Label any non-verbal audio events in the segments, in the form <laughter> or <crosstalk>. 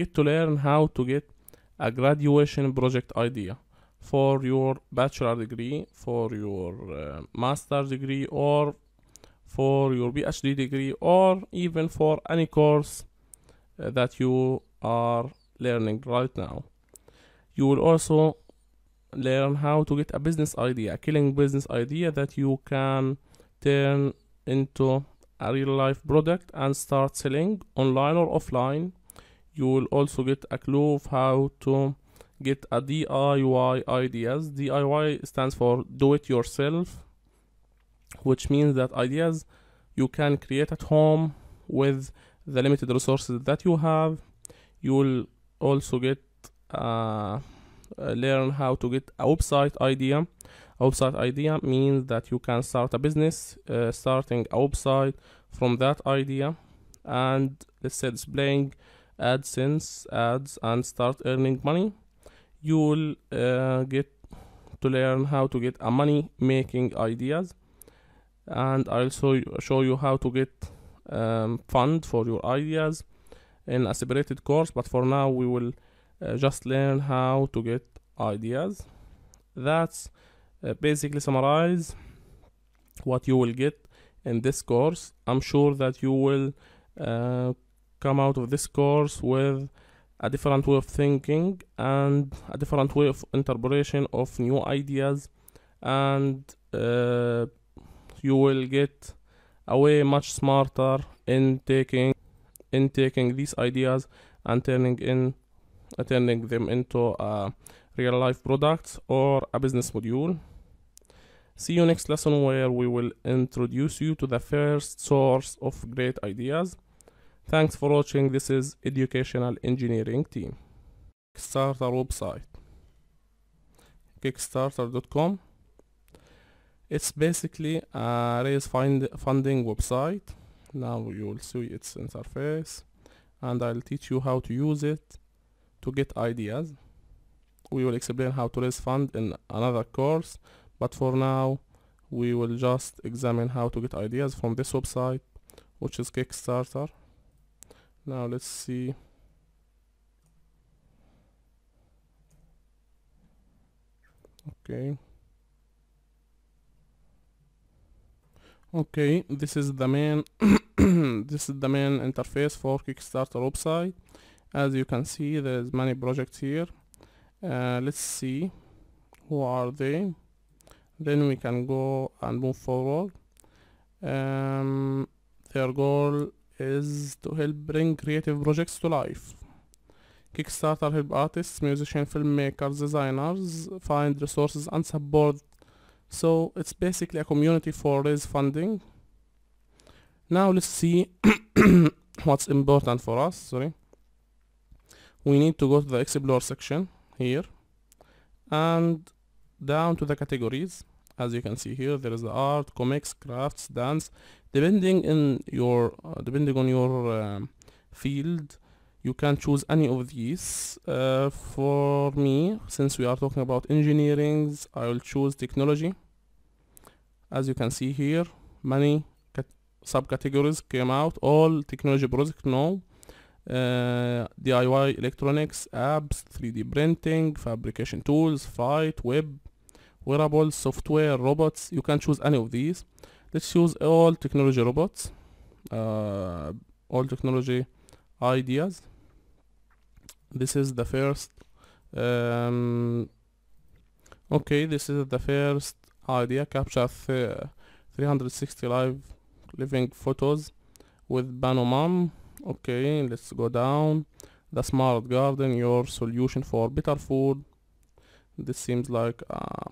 get to learn how to get a graduation project idea for your bachelor degree, for your uh, master degree, or for your PhD degree, or even for any course uh, that you are learning right now. You will also learn how to get a business idea, a killing business idea that you can turn into a real life product and start selling online or offline you will also get a clue of how to get a DIY ideas DIY stands for do it yourself which means that ideas you can create at home with the limited resources that you have you will also get uh, learn how to get a website idea a website idea means that you can start a business uh, starting a website from that idea and let's say displaying AdSense ads and start earning money you will uh, get to learn how to get a money making ideas and I'll show, show you how to get um, fund for your ideas in a separated course but for now we will uh, just learn how to get ideas that's uh, basically summarize what you will get in this course I'm sure that you will uh, come out of this course with a different way of thinking and a different way of interpretation of new ideas and uh, you will get away much smarter in taking in taking these ideas and turning in uh, turning them into a uh, real life products or a business module see you next lesson where we will introduce you to the first source of great ideas Thanks for watching. This is Educational Engineering Team. Kickstarter website. Kickstarter.com. It's basically a raise find funding website. Now you will see its interface and I'll teach you how to use it to get ideas. We will explain how to raise fund in another course but for now we will just examine how to get ideas from this website which is Kickstarter now let's see. Okay. Okay, this is the main <coughs> this is the main interface for Kickstarter website. As you can see, there's many projects here. Uh, let's see who are they. Then we can go and move forward. Um, their goal is to help bring creative projects to life. Kickstarter help artists, musicians, filmmakers, designers find resources and support. So it's basically a community for raise funding. Now let's see <coughs> what's important for us. Sorry. We need to go to the explore section here and down to the categories as you can see here there is the art comics crafts dance depending in your uh, depending on your um, field you can choose any of these uh, for me since we are talking about engineering, I will choose technology as you can see here many subcategories came out all technology project no uh, DIY electronics apps 3d printing fabrication tools fight web wearables, software, robots. You can choose any of these. Let's choose all technology robots, uh, all technology ideas. This is the first. Um, okay, this is the first idea. Capture th 360 live living photos with Banomam. Okay, let's go down. The smart garden, your solution for better food. This seems like. Uh,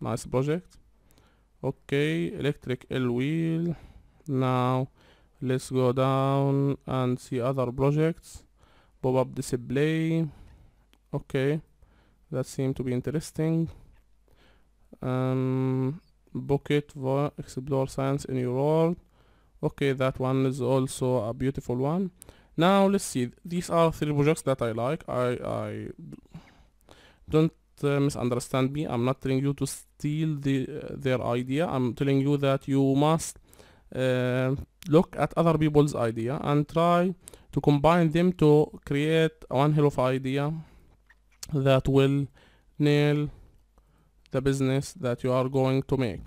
nice project okay electric L wheel now let's go down and see other projects pop-up display okay that seemed to be interesting um, bucket for explore science in your world okay that one is also a beautiful one now let's see these are three projects that I like I, I don't uh, misunderstand me I'm not telling you to steal the, uh, their idea I'm telling you that you must uh, look at other people's idea and try to combine them to create one hell of idea that will nail the business that you are going to make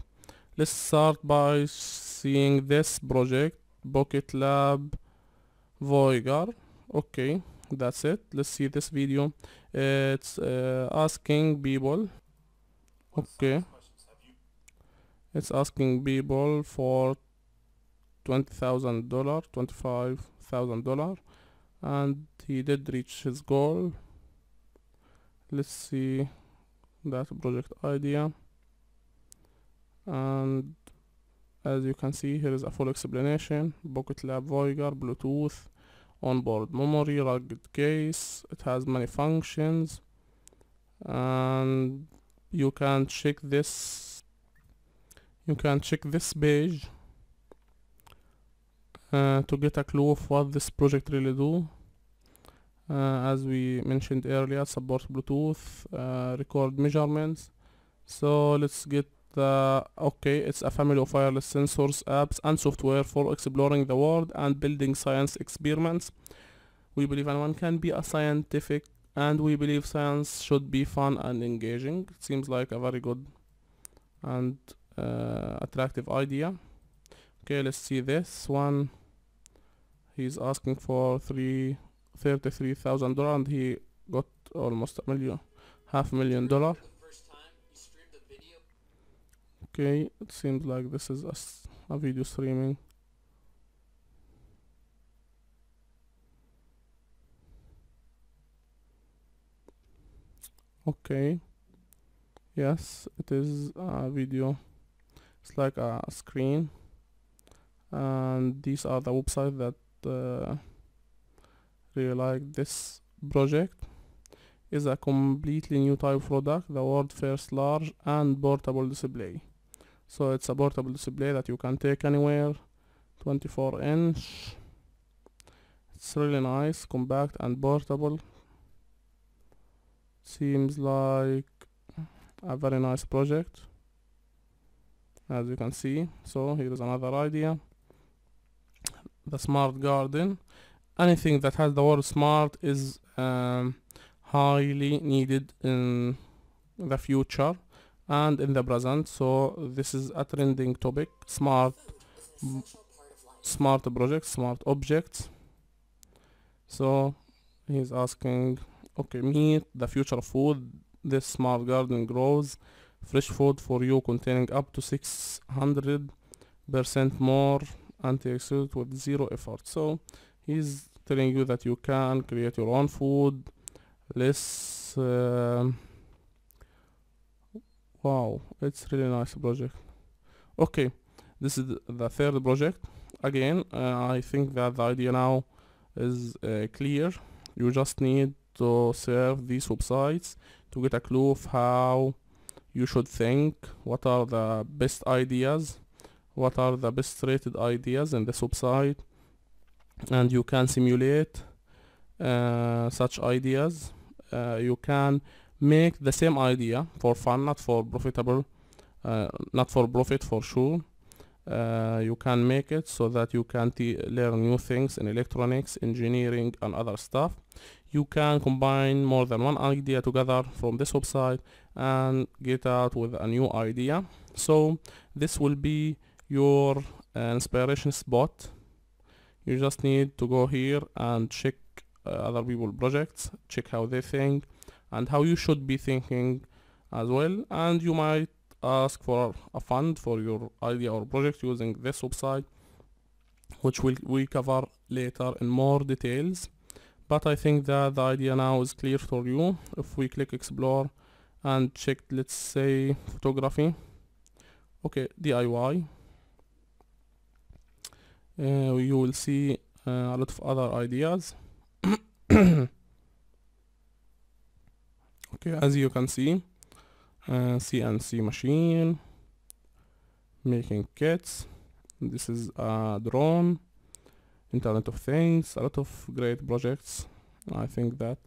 let's start by seeing this project bucket lab voyager okay that's it let's see this video uh, it's uh, asking people okay it's asking people for twenty thousand dollar twenty five thousand dollar and he did reach his goal let's see that project idea and as you can see here is a full explanation Pocket Lab Voyager Bluetooth onboard memory rugged case it has many functions and you can check this you can check this page uh, to get a clue of what this project really do uh, as we mentioned earlier support Bluetooth uh, record measurements so let's get the okay it's a family of wireless sensors apps and software for exploring the world and building science experiments we believe anyone can be a scientific and we believe science should be fun and engaging it seems like a very good and uh, attractive idea okay let's see this one he's asking for three thirty three thousand dollar and he got almost a million half a million dollar okay it seems like this is a, a video streaming okay yes it is a video it's like a screen and these are the websites that uh, really like this project is a completely new type product the world first large and portable display so it's a portable display that you can take anywhere 24 inch it's really nice compact and portable seems like a very nice project as you can see so here is another idea the smart garden anything that has the word smart is um, highly needed in the future and in the present so this is a trending topic smart smart projects smart objects so he's asking okay meet the future food this smart garden grows fresh food for you containing up to 600 percent more antioxidant with zero effort so he's telling you that you can create your own food less uh, wow it's really nice project okay this is the third project again uh, I think that the idea now is uh, clear you just need to serve these websites to get a clue of how you should think what are the best ideas what are the best rated ideas in this website and you can simulate uh, such ideas uh, you can make the same idea for fun not for profitable uh, not for profit for sure uh, you can make it so that you can learn new things in electronics engineering and other stuff you can combine more than one idea together from this website and get out with a new idea so this will be your uh, inspiration spot you just need to go here and check uh, other people projects check how they think and how you should be thinking as well and you might ask for a fund for your idea or project using this website which we'll, we cover later in more details but I think that the idea now is clear for you if we click explore and check let's say photography okay DIY uh, you will see uh, a lot of other ideas <coughs> <coughs> <coughs> okay as you can see uh, CNC machine making kits this is a drone internet of things a lot of great projects I think that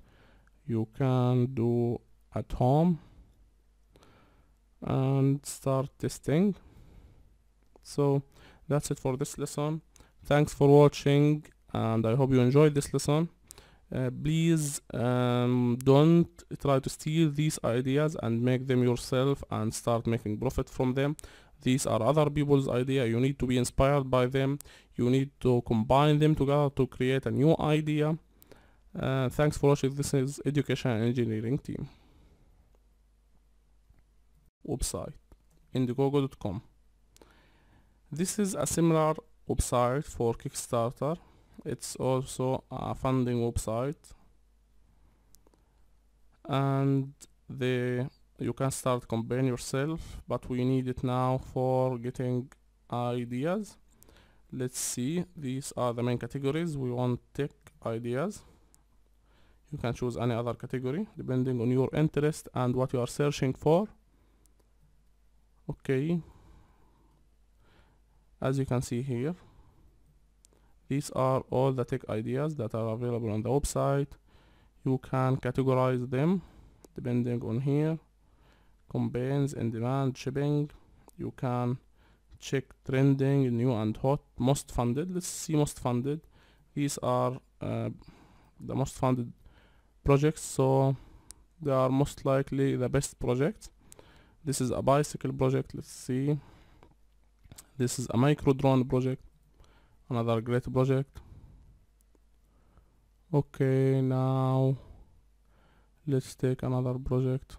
you can do at home and start testing so that's it for this lesson thanks for watching and I hope you enjoyed this lesson uh, please um, don't try to steal these ideas and make them yourself and start making profit from them these are other people's idea you need to be inspired by them you need to combine them together to create a new idea uh, thanks for watching this is education and engineering team website indiegogo.com this is a similar website for kickstarter it's also a funding website and the you can start campaign yourself but we need it now for getting ideas let's see these are the main categories we want tech ideas you can choose any other category depending on your interest and what you are searching for okay as you can see here these are all the tech ideas that are available on the website. You can categorize them depending on here. Campaigns and demand, shipping. You can check trending, new and hot, most funded. Let's see most funded. These are uh, the most funded projects, so they are most likely the best projects. This is a bicycle project, let's see. This is a micro drone project another great project okay now let's take another project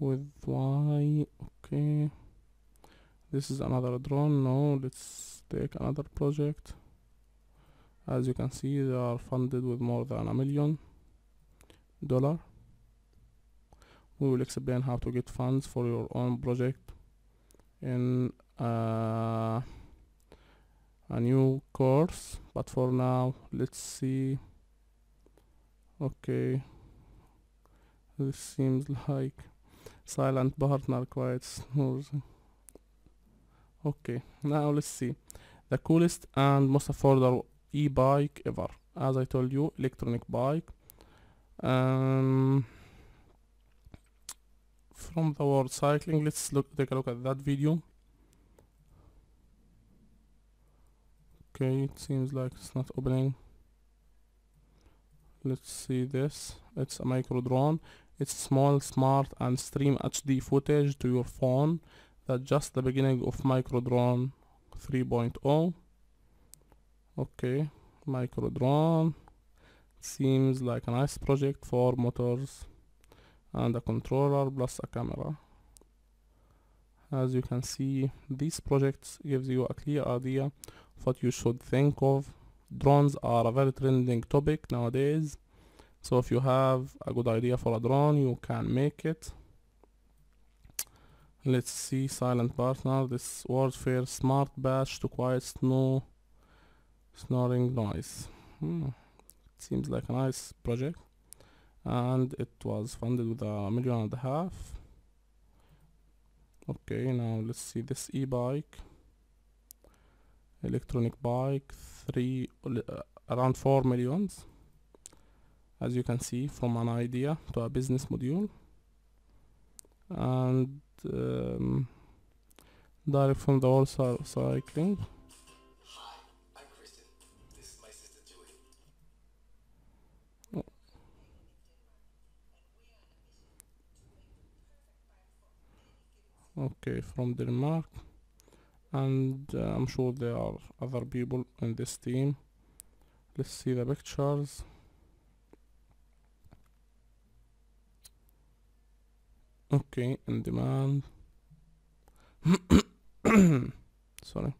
with y okay this is another drone now let's take another project as you can see they are funded with more than a million dollar we will explain how to get funds for your own project in uh, a new course but for now let's see okay this seems like silent partner quite smooth. okay now let's see the coolest and most affordable e-bike ever as I told you electronic bike um, from the world cycling let's look take a look at that video okay it seems like it's not opening let's see this it's a micro drone it's small smart and stream hd footage to your phone that's just the beginning of micro drone 3.0 okay micro drone seems like a nice project for motors and a controller plus a camera as you can see these projects gives you a clear idea of what you should think of drones are a very trending topic nowadays so if you have a good idea for a drone you can make it let's see silent partner this warfare smart bash to quiet snow snoring noise hmm. seems like a nice project and it was funded with a million and a half okay now let's see this e-bike electronic bike three uh, around four millions as you can see from an idea to a business module and um, direct from the whole cycling okay from Denmark and uh, I'm sure there are other people in this team let's see the pictures okay in demand <coughs> sorry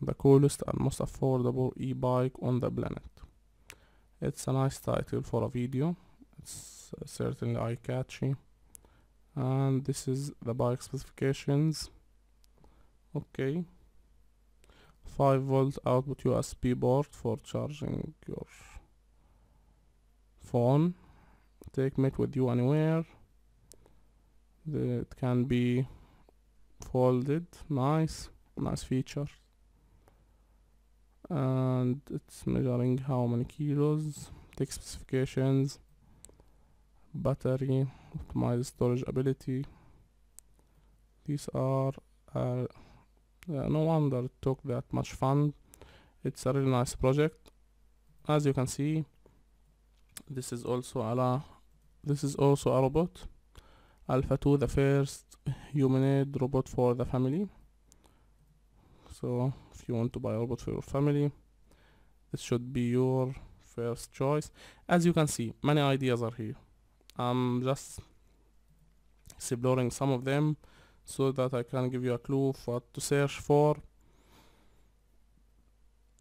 the coolest and most affordable e-bike on the planet it's a nice title for a video. It's uh, certainly eye-catchy. And this is the bike specifications. Okay. 5 volt output USB port for charging your phone. Take it with you anywhere. it can be folded. Nice. Nice feature and it's measuring how many kilos tech specifications battery optimized storage ability these are uh, yeah, no wonder it took that much fun it's a really nice project as you can see this is also a this is also a robot alpha 2 the first humanoid robot for the family so if you want to buy robot for your family this should be your first choice as you can see many ideas are here I'm just exploring some of them so that I can give you a clue of what to search for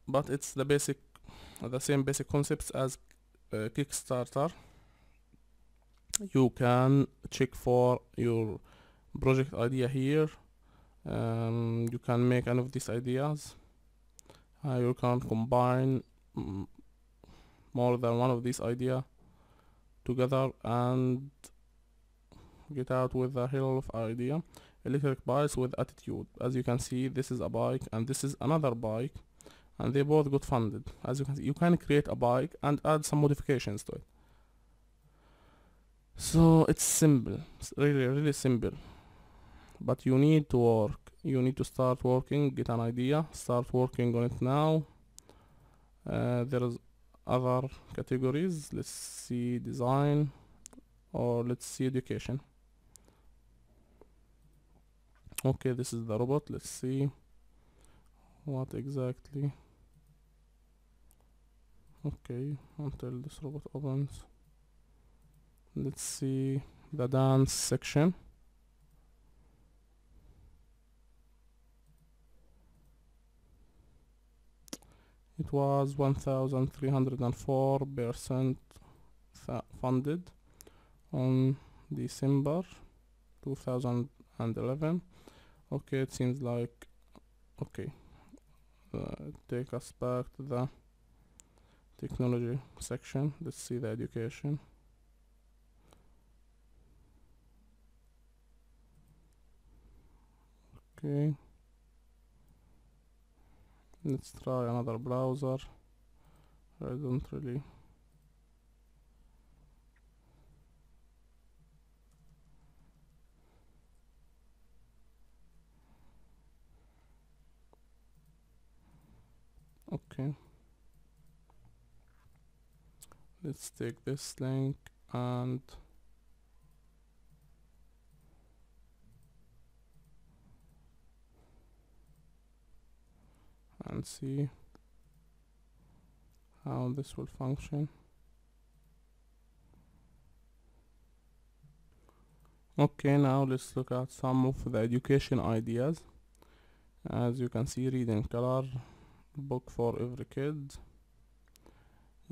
but it's the basic the same basic concepts as uh, Kickstarter you can check for your project idea here um, you can make any of these ideas uh, you can combine more than one of these idea together and get out with a hell of idea electric bikes with attitude as you can see this is a bike and this is another bike and they both got funded as you can see you can create a bike and add some modifications to it so it's simple it's really really simple but you need to work you need to start working get an idea start working on it now uh, there is other categories let's see design or let's see education okay this is the robot let's see what exactly okay until this robot opens let's see the dance section it was 1304% funded on December 2011 okay it seems like okay uh, take us back to the technology section let's see the education okay let's try another browser I don't really okay let's take this link and and see how this will function. Okay, now let's look at some of the education ideas. As you can see, reading color, book for every kid,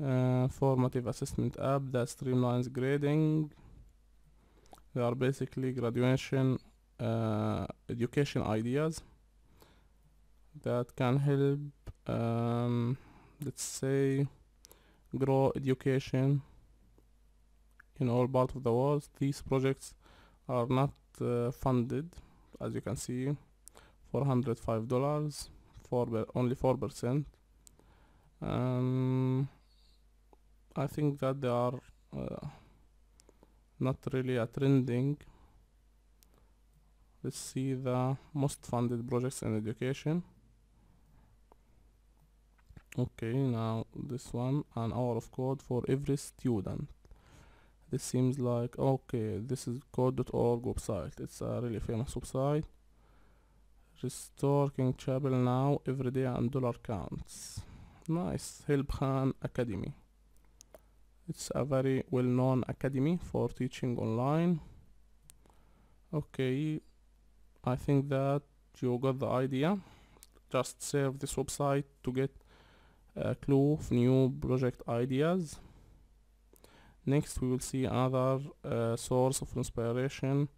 uh, formative assessment app that streamlines grading. They are basically graduation uh, education ideas that can help um, let's say grow education in all parts of the world these projects are not uh, funded as you can see 405 dollars for only 4 percent um, I think that they are uh, not really a trending let's see the most funded projects in education okay now this one an hour of code for every student this seems like okay this is code.org website it's a really famous website restore king chapel now every day and dollar counts nice help khan academy it's a very well-known academy for teaching online okay i think that you got the idea just save this website to get uh, clue new project ideas next we will see another uh, source of inspiration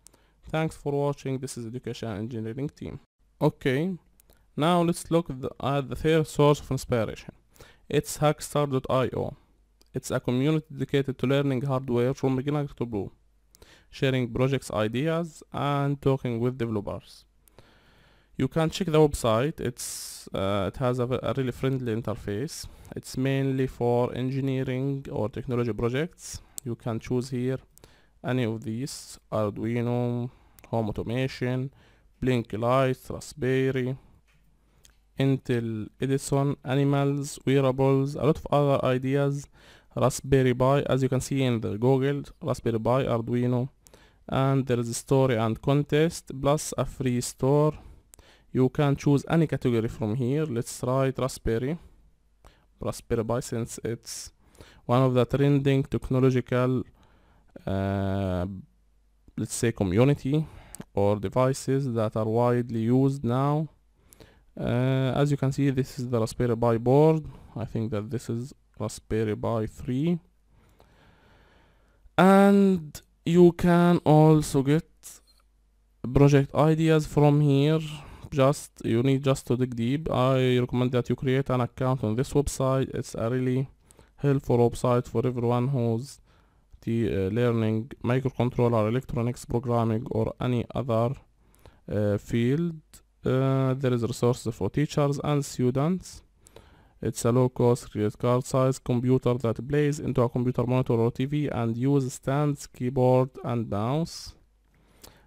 thanks for watching this is education engineering team okay now let's look the, at uh, the third source of inspiration it's hackstar.io it's a community dedicated to learning hardware from beginner to blue, sharing projects ideas and talking with developers you can check the website it's uh, it has a, a, really friendly interface it's mainly for engineering or technology projects you can choose here any of these Arduino home automation Blink Lights, Raspberry Intel Edison animals wearables a lot of other ideas Raspberry Pi as you can see in the Google Raspberry Pi Arduino and there is a story and contest plus a free store you can choose any category from here let's try raspberry raspberry pi since it's one of the trending technological uh, let's say community or devices that are widely used now uh, as you can see this is the raspberry pi board i think that this is raspberry pi 3 and you can also get project ideas from here just you need just to dig deep i recommend that you create an account on this website it's a really helpful website for everyone who's the uh, learning microcontroller electronics programming or any other uh, field uh, there is resources for teachers and students it's a low-cost credit card size computer that plays into a computer monitor or TV and uses stands, keyboard and mouse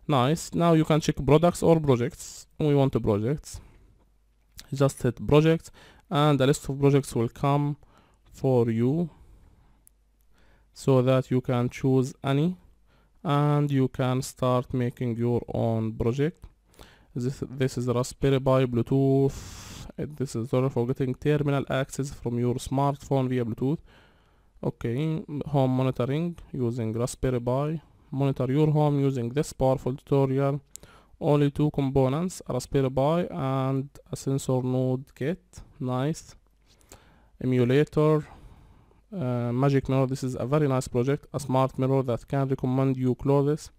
Nice. Now you can check products or projects. We want the projects. Just hit projects and the list of projects will come for you so that you can choose any and you can start making your own project. This, this is Raspberry Pi Bluetooth. Eh, this is for getting terminal access from your smartphone via Bluetooth. Okay, home monitoring using Raspberry Pi monitor your home using this powerful tutorial only two components a Raspberry Pi and a sensor node kit nice emulator uh, magic mirror this is a very nice project a smart mirror that can recommend you clothes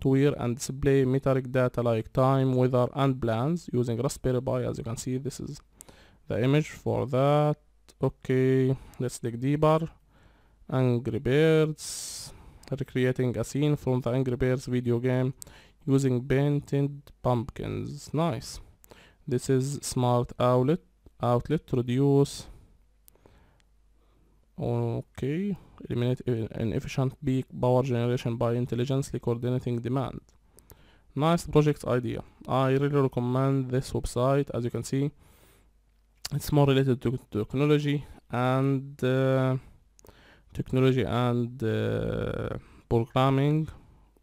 to wear and display metric data like time weather and plans using Raspberry Pi as you can see this is the image for that okay let's dig deeper angry birds recreating a scene from the Angry Birds video game using painted pumpkins. Nice. This is smart outlet outlet reduce okay eliminate inefficient peak power generation by intelligently coordinating demand nice project idea I really recommend this website as you can see it's more related to technology and uh, technology and uh, programming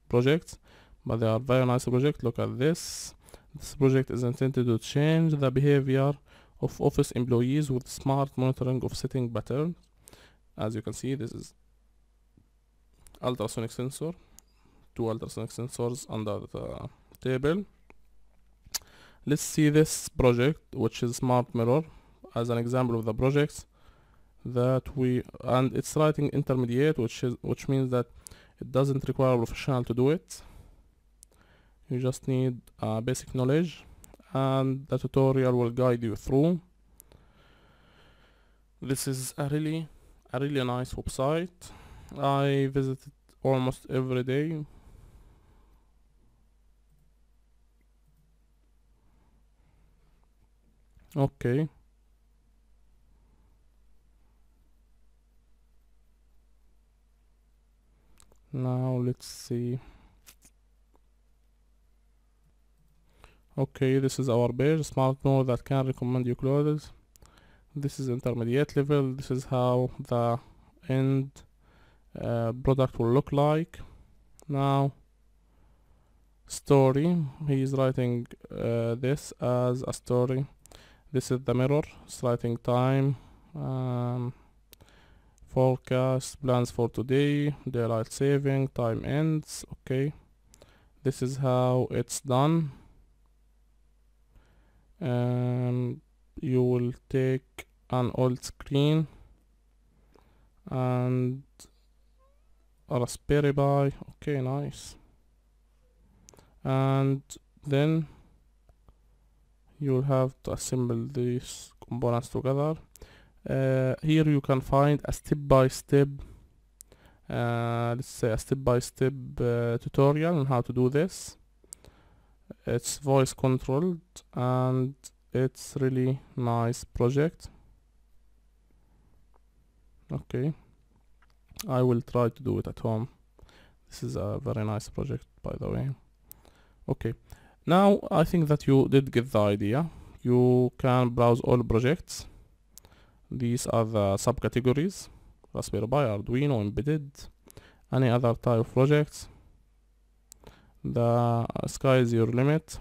projects but they are very nice project look at this this project is intended to change the behavior of office employees with smart monitoring of setting pattern as you can see this is ultrasonic sensor two ultrasonic sensors under the table let's see this project which is smart mirror as an example of the projects that we and it's writing intermediate which is which means that it doesn't require a professional to do it you just need uh, basic knowledge and the tutorial will guide you through this is a really a really nice website I visit it almost every day okay now let's see okay this is our page smart node that can recommend you clothes this is intermediate level this is how the end uh, product will look like now story he is writing uh, this as a story this is the mirror it's writing time um, forecast plans for today daylight saving time ends okay this is how it's done And you will take an old screen and a Raspberry Pi okay nice and then you'll have to assemble these components together uh, here you can find a step-by-step uh, let's say a step-by-step -step, uh, tutorial on how to do this it's voice controlled and it's really nice project okay I will try to do it at home this is a very nice project by the way okay now I think that you did get the idea you can browse all projects these are the subcategories, Raspberry Pi, Arduino, embedded, any other type of projects. The sky is your limit.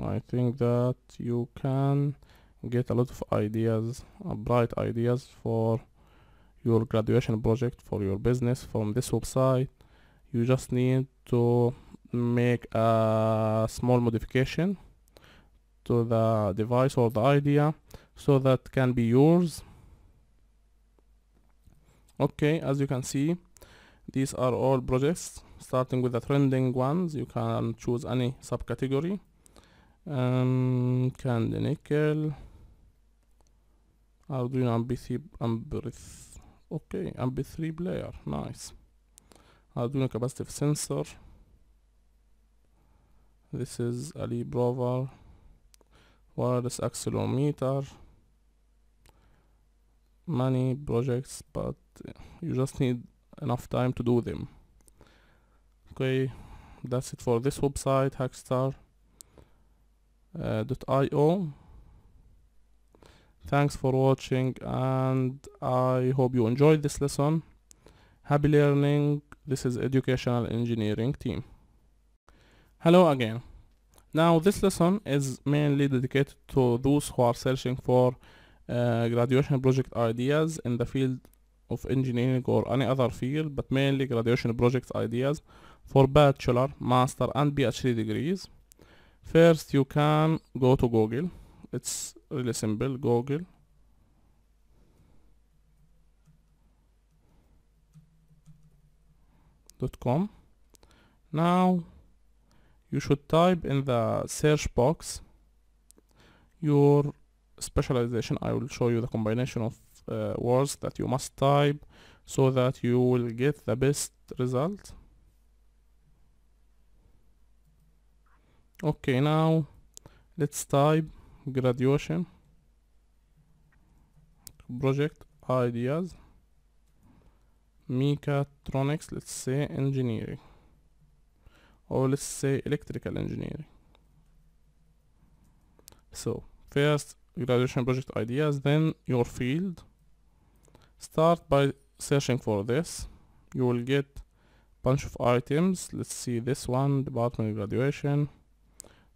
I think that you can get a lot of ideas, uh, bright ideas for your graduation project, for your business from this website. You just need to make a small modification to the device or the idea so that can be yours okay as you can see these are all projects starting with the trending ones you can choose any subcategory um, candy nickel Arduino MP3 MP3 okay MP3 player nice Arduino capacitive sensor this is Ali Bravo. wireless accelerometer many projects but you just need enough time to do them okay that's it for this website hackstar.io uh, thanks for watching and I hope you enjoyed this lesson happy learning this is educational engineering team Hello again. Now this lesson is mainly dedicated to those who are searching for uh, graduation project ideas in the field of engineering or any other field but mainly graduation project ideas for bachelor, master and PhD degrees. First you can go to Google. It's really simple, Google. dot com. Now you should type in the search box your specialization I will show you the combination of uh, words that you must type so that you will get the best result okay now let's type graduation project ideas mechatronics let's say engineering or let's say electrical engineering so first graduation project ideas then your field start by searching for this you will get bunch of items let's see this one department graduation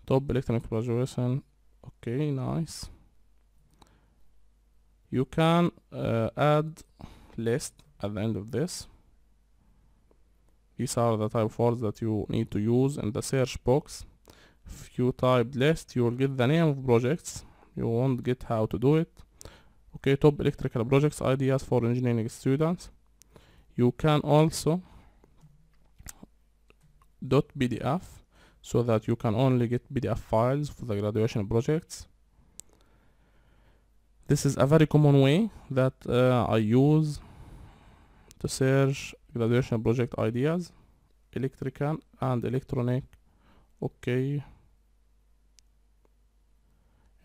top electronic graduation okay nice you can uh, add list at the end of this these are the type words that you need to use in the search box. If you type list, you will get the name of projects. You won't get how to do it. Okay, top electrical projects ideas for engineering students. You can also .pdf so that you can only get PDF files for the graduation projects. This is a very common way that uh, I use to search graduation project ideas electrical and electronic okay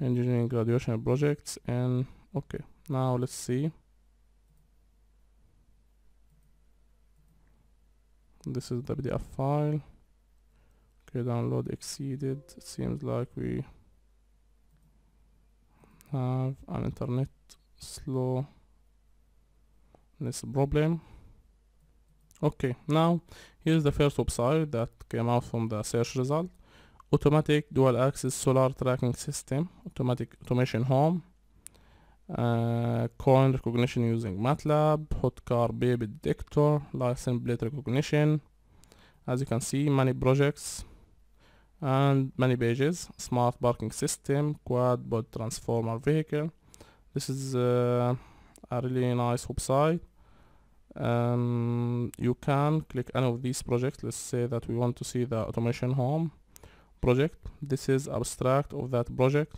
engineering graduation projects and okay now let's see this is the pdf file okay download exceeded it seems like we have an internet slow. This problem okay now here's the first website that came out from the search result automatic dual axis solar tracking system automatic automation home uh, coin recognition using MATLAB hot car baby detector license plate recognition as you can see many projects and many pages smart parking system quad bot transformer vehicle this is uh, a really nice website um, you can click any of these projects let's say that we want to see the automation home project this is abstract of that project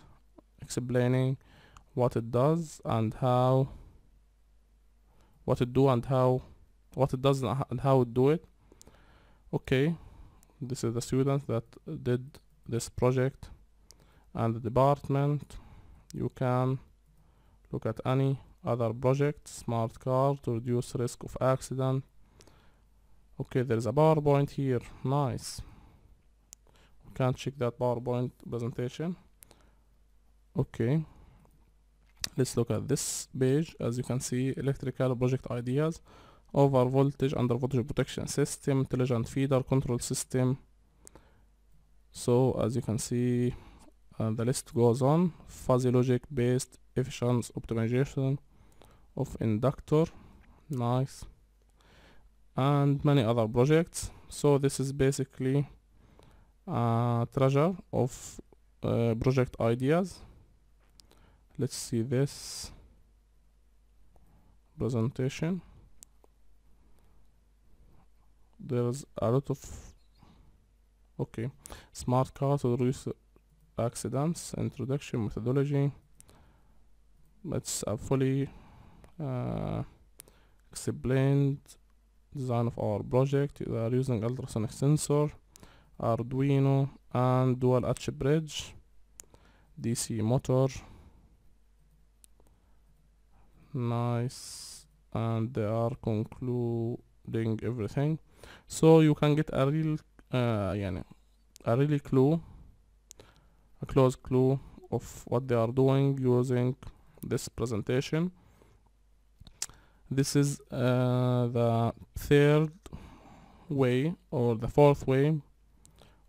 explaining what it does and how what it do and how what it does and how it do it okay this is the student that did this project and the department you can look at any other projects: smart car to reduce risk of accident okay there is a powerpoint here nice we can check that powerpoint presentation okay let's look at this page as you can see electrical project ideas over voltage under voltage protection system intelligent feeder control system so as you can see uh, the list goes on fuzzy logic based efficiency optimization of inductor nice and many other projects so this is basically a uh, treasure of uh, project ideas let's see this presentation there's a lot of okay smart cars reduce accidents introduction methodology it's a fully uh, explained design of our project we are using ultrasonic sensor Arduino and dual H bridge DC motor nice and they are concluding everything so you can get a real uh, يعني a really clue a close clue of what they are doing using this presentation this is uh, the third way or the fourth way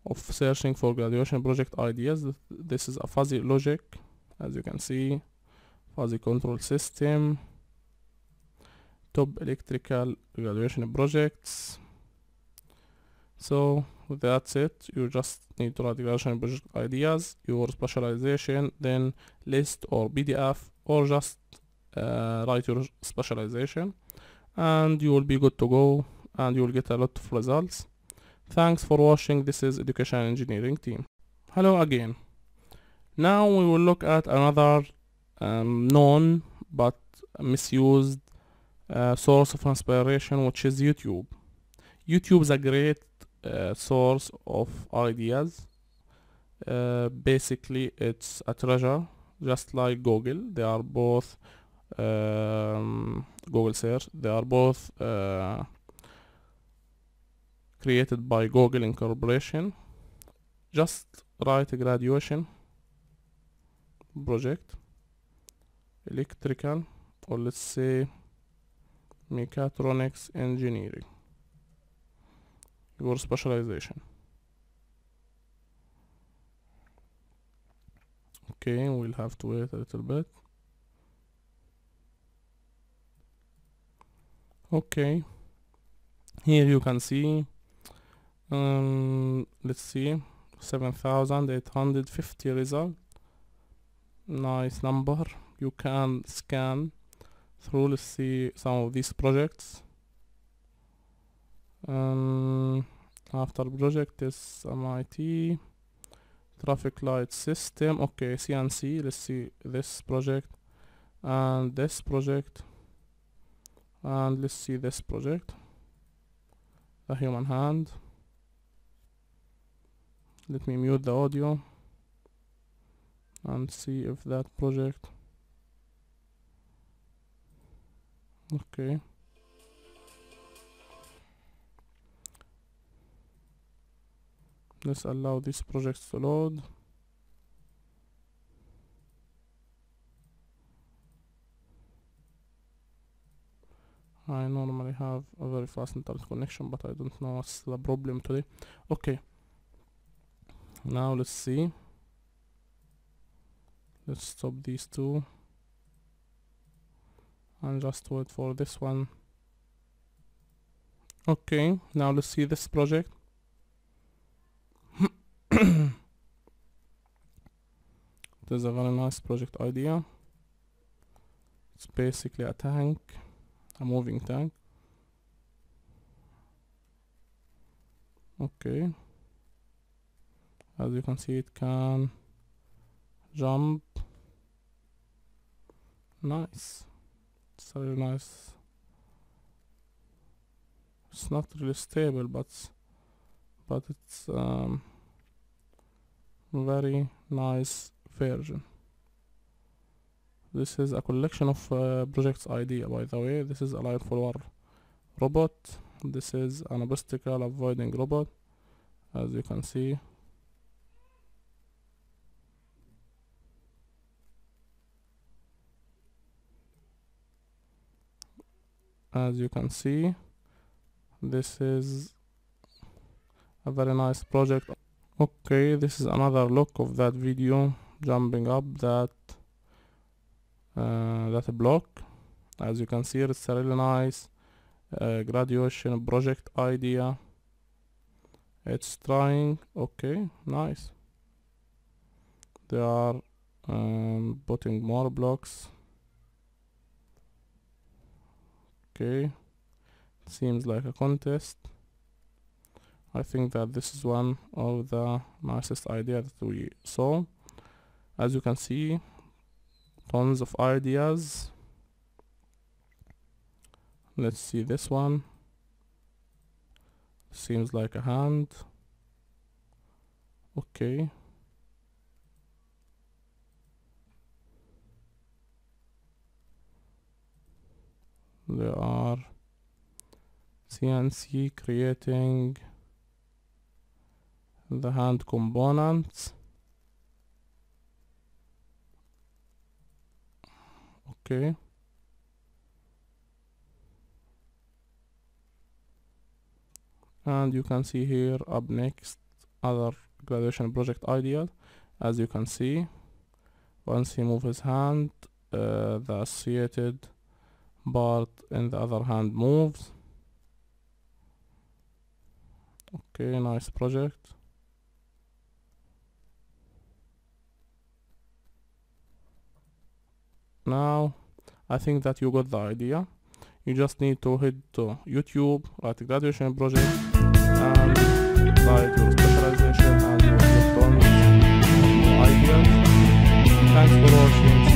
of searching for graduation project ideas this is a fuzzy logic as you can see fuzzy control system top electrical graduation projects so that's it you just need to write graduation project ideas your specialization then list or pdf or just uh, write your specialization and you will be good to go and you will get a lot of results thanks for watching this is education engineering team hello again now we will look at another um, known but misused uh, source of inspiration which is YouTube. YouTube is a great uh, source of ideas. Uh, basically it's a treasure just like Google. They are both um, Google search. They are both uh, created by Google in collaboration. Just write a graduation project electrical or let's say mechatronics engineering your specialization okay we'll have to wait a little bit okay here you can see um, let's see 7850 result nice number you can scan through let's see some of these projects um, after project is MIT traffic light system okay CNC let's see this project and this project and let's see this project the human hand let me mute the audio and see if that project okay let's allow these projects to load I normally have a very fast internet connection but I don't know what's the problem today okay now let's see let's stop these two and just wait for this one okay now let's see this project <coughs> This is a very nice project idea it's basically a tank a moving tag okay as you can see it can jump nice it's very nice it's not really stable but but it's um, very nice version this is a collection of uh, projects idea by the way. This is a light follower robot. This is an obstacle avoiding robot as you can see. As you can see this is a very nice project okay this is another look of that video jumping up that uh, that block as you can see it's really nice uh, graduation project idea it's trying okay nice they are um, putting more blocks okay seems like a contest I think that this is one of the nicest ideas that we saw as you can see tons of ideas let's see this one seems like a hand okay there are CNC creating the hand components Okay. And you can see here up next other graduation project idea. As you can see, once he moves his hand, uh, the associated part in the other hand moves. Okay, nice project. now I think that you got the idea you just need to head to YouTube at graduation project and write your specialization and your done ideas thanks for watching